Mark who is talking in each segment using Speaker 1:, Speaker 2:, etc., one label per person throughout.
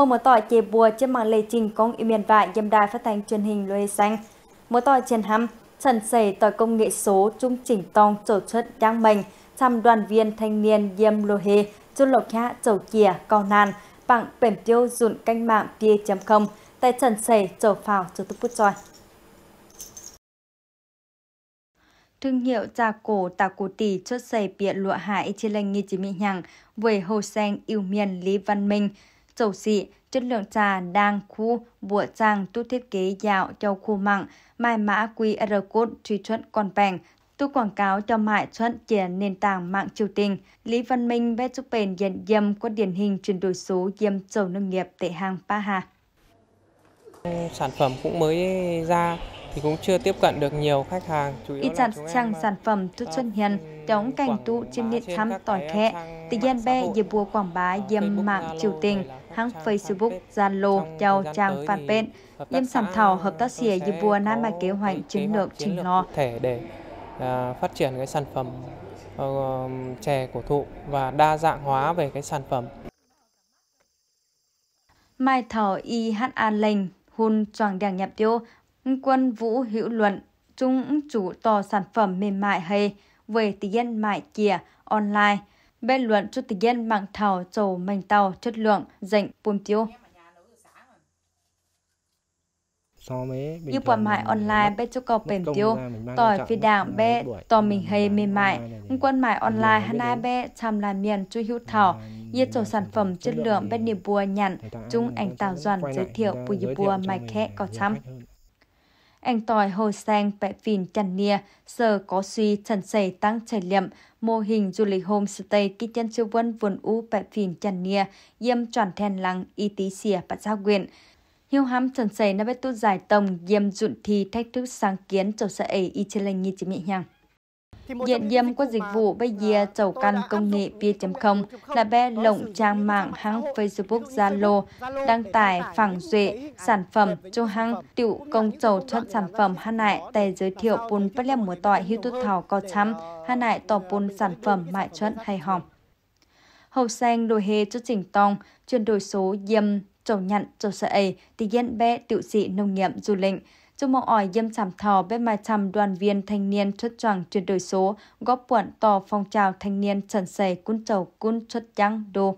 Speaker 1: mùa mùa tỏi chè bùa trên mạng lệ trình công y miền vải dâm đài phát thanh truyền hình lưới xanh. Mùa tỏi trên hâm trần xảy tỏi công nghệ số trung chỉnh tông tổ chức giang mình, thăm đoàn viên thanh niên diêm lô hề, chôn lộc hạ chầu chìa, cao nàn bằng bểm tiêu dụn canh mạng tia chấm không, tại trần xảy chầu phào chầu tức bút tròi. thương hiệu trà cổ tà cổ tỷ chốt giày bịa lụa hải trên lành nghi chỉ mỹ nhằng với hồ sen yêu miền lý văn minh dầu xị, chất lượng trà đang khu bùa trang tu thiết kế dạo cho khu mạng, mai mã QR code truy xuất còn bèn, tu quảng cáo cho mại chuẩn trên nền tảng mạng triều tình. Lý Văn Minh bé giúp bền nhận dâm có điển hình chuyển đổi số dâm dầu nông nghiệp tại hàng Pa Hà. Sản phẩm cũng mới ra thì cũng chưa tiếp cận được nhiều khách hàng. Y sản trang ờ, sản phẩm thu xuân ờ, hiền, đóng cành tụ trên điện thăm tỏi khẽ, tỷ gian bè dịp bùa quảng bá ờ, dầm mạng triều tình, hãng Facebook, Zalo, chào trang fanpage, dâm sản thảo hợp tác xỉa dịp bùa nam mà kế hoạch chiến lược trình lo Thể để phát triển cái sản phẩm chè cổ thụ và đa dạng hóa về cái sản phẩm. Mai thảo y hát an lành, hôn choàng đảng nhập tiêu, quân vũ hữu luận, Chung chủ tò sản phẩm mềm mại hay về tiền mại kia online, bên luận cho tiền mạng thảo trầu mảnh tàu chất lượng dành buôn tiêu. Như quả mại online bê cho cầu bền tiêu, tỏi phi đảng bê tò mình hay mềm mại, quân mại online hana bê chăm là miền chui hữu thảo, yết trổ sản phẩm chất lượng bên niềm bùa nhận Chung ảnh tạo doàn giới thiệu bùi bùa mại khẽ có chăm ăn tòi hồ sang bẹ phìn chăn nia, giờ có suy trần sầy tăng trải liệm, mô hình du lịch homestay chân chiêu vân vườn u bẹ phìn chăn nia, yêm tròn thèn lăng y tí xìa và giao quyền. Hiêu hám trần sầy nà bê tu giải tông yêm dụn thì thách thức sáng kiến chầu sợ ấy y chê lênh nghi chìm nhẹ nhàng. Diện dâm qua dịch vụ bây giờ chầu căn công nghệ P.0 là bé lộng trang mạng hãng Facebook Zalo đăng tải phẳng duệ sản phẩm cho hãng tiểu công chầu chất ờ, ờ, sản phẩm hà nại tài giới thiệu bún bất lem mùa tỏi hưu tút thảo có chăm hà nại tỏ bún sản phẩm mại chuẩn hay hỏng. Hậu sang đồ hề cho chỉnh tòng, chuyển đổi số dâm, chầu nhận, chầu sợi, thì dân bé tiểu dị nông nghiệp du lịch trong mong ỏi dâm chảm thò bên mai chăm đoàn viên thanh niên xuất choàng chuyển đổi số, góp quận tỏ phong trào thanh niên trần sầy cun trầu cun xuất trắng đô.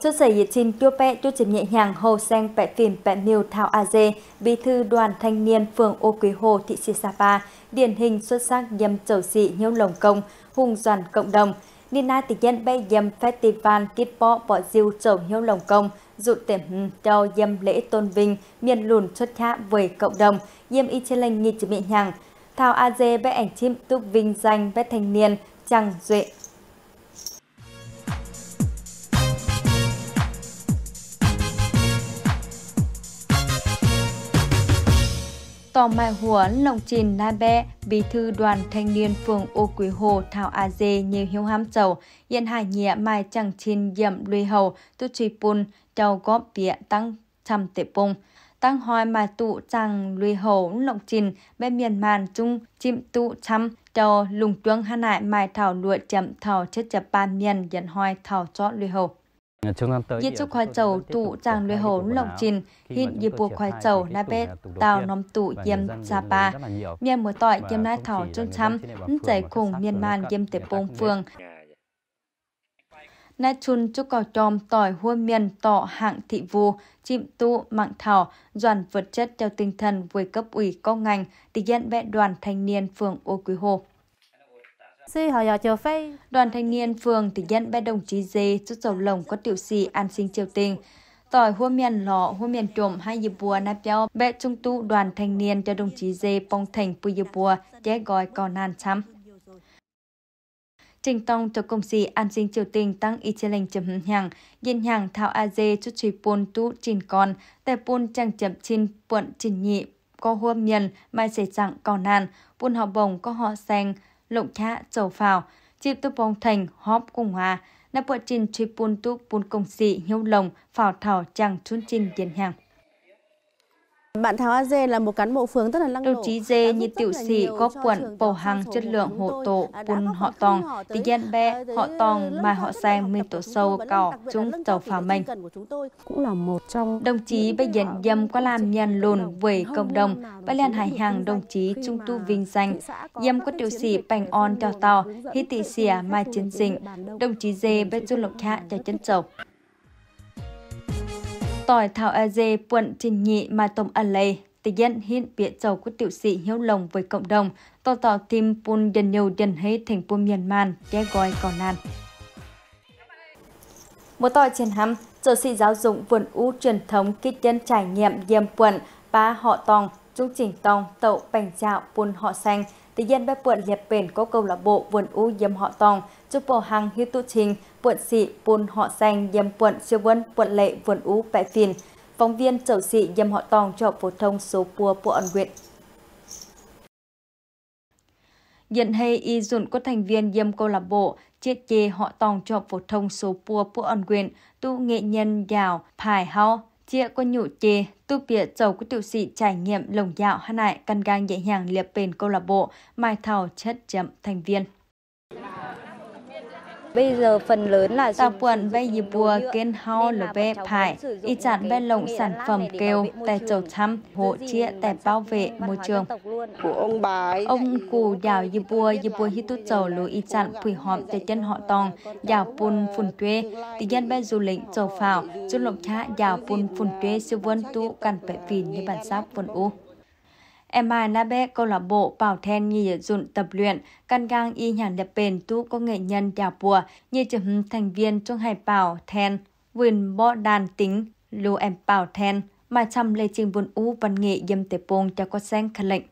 Speaker 1: Xuất sở nhiệt trình tiêu bẹ tiêu chìm nhẹ nhàng hồ sen bẹ phìm bẹ miêu thảo a dê, bí thư đoàn thanh niên phường ô quý hồ thị xã Sapa, điển hình xuất sắc dâm chầu xị nhiêu lồng công, hùng doàn cộng đồng. Nina tỷ nhân bẹ dâm festival kiếp bọ bỏ diêu chầu nhiêu lồng công, dụ tiềm cho dâm lễ tôn vinh miền lùn xuất thả với cộng đồng dâm y chê lênh nghi chữ miệng nhàng thao a dê bé ảnh chim túc vinh danh bé thanh niên chẳng duệ Tỏ Mai hùa Lồng Trình, Na Bè, Bí thư đoàn thanh niên phường Ô Quý Hồ, Thảo A Dê, Nhiều Hiếu Ham Chầu, Yên Hải Nhẹ, Mai Chẳng Trình, Dậm Lê Hầu, Tu Trì Pun, Châu Góp Bịa, Tăng Trầm Tệ Bùng. Tăng hoi mà tụ chẳng lùi hầu lồng trình bên miền màn trung chim tụ chăm châu lùng chuông hà nại mai thảo lụa chậm thảo chết chập ba miền dẫn hoi thảo cho lùi hầu. Yên chúc khoai chầu tụ trang lưới hốn lộng trình, hiện dịp buộc khoai chầu na bê tàu nông tụ yếm xa bà. Miền mùa tỏi yếm nai thảo trôn chăm, giải cùng miền màn yếm tế bông phương. Nai chun chúc cầu tròm tỏi hua miền tỏ hạng thị vù, chim tụ mạng thảo, doàn vượt chất theo tinh thần với cấp ủy có ngành, tỷ diện vẹn đoàn thanh niên phường Ô Quý Hồ. Đoàn thanh niên phường tỉnh dân ba đồng chí dê chút dầu lồng có tiểu sĩ an sinh triều tình. Tỏi hua miền lọ, hua miền trộm hai dịp bùa nạp béo bé trung tu đoàn thanh niên cho đồng chí dê bong thành bùi dịp bùa chế gói còn nàn chăm. Trình tông cho công sĩ an sinh triều tình tăng y chê lệnh chấm hàng, yên hàng thảo a dê chút trì bồn tu trình con, tài bồn chẳng chậm chín buộn trình nhị có hôm miền mai sẽ chẳng còn nàn buôn họ bồng có họ xanh lộng thá dầu phào, chịp tu bông thành hóp cùng hòa, nạp bộ trình truy bùn tu bùn công sĩ hiếu lồng, phào thảo chẳng chun trình điền hàng. Bạn Thảo A Dê là một cán bộ phường rất là năng nổ. Đồng chí Dê như tiểu sĩ có quẩn bầu hàng chất lượng hộ tổ, bùn họ tòng, tỷ gian bè, họ tòng mà họ sang mình tổ sâu cỏ chúng tàu phà mình. Cũng là một trong đồng chí bây giờ dâm có làm nhàn lùn về cộng đồng và liên hải hàng đồng chí trung tu vinh danh dâm có tiểu sĩ bành on cho tàu hít tỷ xìa mai chiến sinh đồng chí Dê bên du lộc hạ cho chân chầu tỏi thảo a dê quận trình nhị mà tổng ẩn lê, tự dân hiện bịa dầu của tiểu sĩ hiếu lòng với cộng đồng, tỏ tỏ tìm bùn dân nhiều dân hế thành miền màn đe gói còn nan. Một tỏi trên hầm, giờ sĩ giáo dục vườn u truyền thống kích dân trải nghiệm diêm quận, ba họ tòng, trung chỉnh tòng, tậu bành trạo bùn họ xanh, tự dân bé quận liệp bền có câu lạc bộ vườn u diêm họ tòng, chụp bộ hàng hi tu trình, quận sĩ, bồn họ xanh, dâm quận, siêu quân, quận lệ, quận ú, bại phiền. Phóng viên chầu sĩ dâm họ tòng cho phổ thông số pua bộ ẩn nguyện. Nhận hay y dùn có thành viên dâm câu lạc bộ, chiết chê họ tòng cho phổ thông số pua bộ ẩn nguyện, tu nghệ nhân giàu, 排 hao, chia có nhụ chê, tu bịa chầu của tiểu sĩ trải nghiệm lồng dạo hà nại căn gang dạy hàng liệp bền câu lạc bộ, mai thảo chất chậm thành viên. Bây giờ phần lớn là tập quần bây dịp bùa kênh hao là bê phải, y chặn bê lộng sản phẩm kêu tại chầu thăm, hộ chia tại bảo vệ môi trường. Của ông bà ấy. Ông cụ đào dịp bùa, dịp bùa hít tút chầu lũ y chặn phùi họm tại chân họ tòng, đào bùn phùn tuê, tỷ dân bê du lịch chầu phảo, chút lộng khá đào bùn phùn tuê siêu vân tu cần phải phìn như bản sáp vân u. Emma Nabe câu lạc bộ bảo then như dụng tập luyện, căn gang y nhàn đẹp bền tu có nghệ nhân đào bùa, như chấm thành viên trong hai bảo then, vườn bó đàn tính, lưu em bảo then, mà chăm lê trình vườn ú văn nghệ dâm tế bông cho có sen khẩn lệnh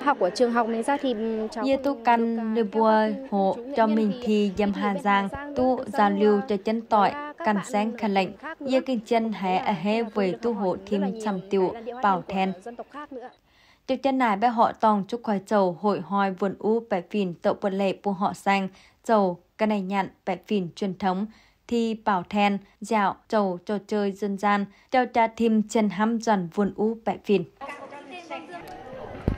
Speaker 1: học của trường học này ra thì ừ, cháu như tu căn à, lưu bùa hộ cho mình thì dâm hà giang tu giao lưu à, cho chân tỏi à, căn sang khăn lệnh, yêu kinh chân hé ở à hé về tu hộ thêm trăm tiểu bảo then. Tiểu chân này bé họ toàn chúc khoai chầu hội hoài vườn u bẻ phìn tậu vật lệ bu họ sang, chầu, cái này nhạn bẻ phìn truyền thống, thi bảo then, dạo, chầu trò chơi dân gian, trao trà thêm chân hăm dần vườn u bẻ phìn.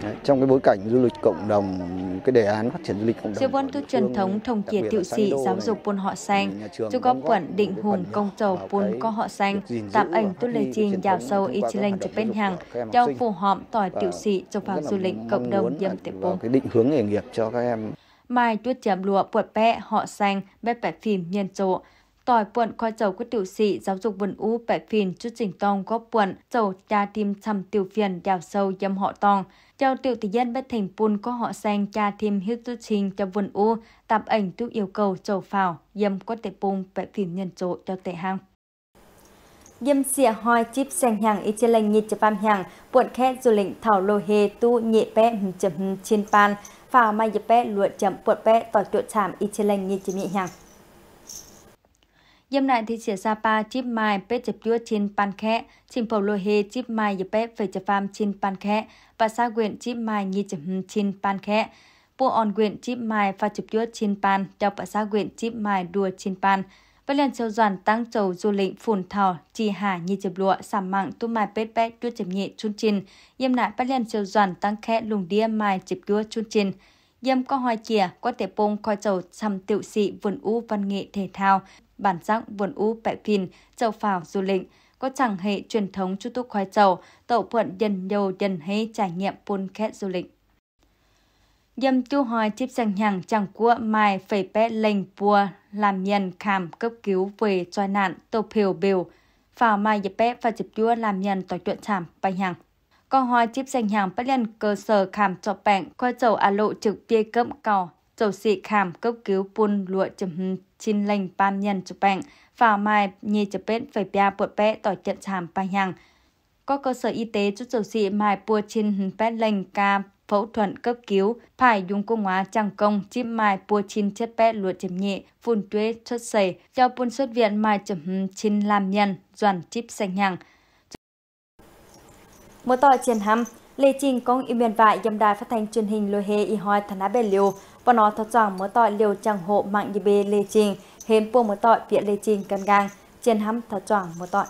Speaker 1: Đấy, trong cái bối cảnh du lịch cộng đồng, cái đề án phát triển du lịch cộng đồng. Sự vốn tu truyền thống thông kia tiểu sĩ giáo dục buôn họ xanh, dù góp quẩn định hùng công tàu buôn co họ xanh, tạm ảnh tu lệ trình giáo sâu y chí lệnh cho bên hàng, cho phù họm tỏi tiểu sĩ cho vào du lịch cộng đồng dâm tiệm buôn. Cái định hướng nghề nghiệp cho các em. Mai tuyết chấm lụa buột bẹ họ xanh bếp bẹp phim nhân trộn, tỏi quận khoa dầu có tiểu sĩ giáo dục vườn u bẻ phìn chút trình tông góp quận dầu cha tim thăm tiểu phiền đào sâu dâm họ tòng chào tiểu tỷ dân bất thành pun có họ sang cha thêm hiếu tu trình cho vườn u tạp ảnh tu yêu cầu chầu phào dâm có tệ pun bẻ phìn nhân chỗ cho tệ hang Dâm xịa hoa chip sang hàng y chê lành nhiệt chập am hàng, quận khét du lịch thảo lô hê tu nhẹ bé hầm chầm trên pan, phào mai dịp bé luận chấm quận bé tỏi chuột chạm y chê lành nhiệt chập nhẹ hàng. Yam nạn thì sẽ Sapa chip mai pet chụp chúa trên pan khẽ, chim bầu lô hê chip mai dập pet về chụp pham trên pan khẽ và xa quyện chip mai nhi chụp trên pan khẽ. Bộ on quyện chip mai và chụp chúa trên pan, đọc và xa quyện chip mai đùa trên pan. với liền châu doàn tăng châu du lịch phùn thảo, chi hà nhi chụp lụa, sảm mạng tu mai pet pet chúa chụp nhị chun trên Yam nạn bắt liền châu doàn tăng khẽ lùng đia mai chụp chúa chun trên Dâm có hoa chìa, có thể bông coi chầu chăm tiểu sĩ vườn u văn nghệ thể thao, bản sắc vườn u bẹ phìn, châu phào du lịch. Có chẳng hệ truyền thống chú túc khoai chầu, tẩu phận dần dầu dần hay trải nghiệm buôn khét du lịch. Dâm chu hoi chip sang nhằng chẳng cua mai phẩy bé lệnh bùa làm nhân khảm cấp cứu về cho nạn tổ phiểu biểu. Phào mai dịp bé và dịp chua làm nhân tỏ chuyện chảm bài nhằng có hoa chip xanh hàng bất liên cơ sở khám cho bạn qua chậu à lộ trực bia cấm cỏ dầu xị khám cấp cứu buôn lụa chấm chín lành ban nhân cho bạn và mai nhì cho bên phải bia bột bẹ tỏi trận hàm ba hàng có cơ sở y tế chút dầu xị mai bùa chín bé lành ca phẫu thuật cấp cứu phải dùng cung hóa trang công chip mai bùa chín chết bé lụa chấm nhẹ phun tuế xuất sầy cho buôn xuất viện mai chấm chín làm nhân doàn chip xanh hàng một tòa chiến hâm Lê trình công y miền vải dâm đài phát thanh truyền hình lôi hề y hoa thần á bè liều và nó thật rằng một tòa liều chẳng hộ mạng như bê Lê trình hên buông một tòa viện Lê trình cân gang chiến hâm thật rằng một tòa.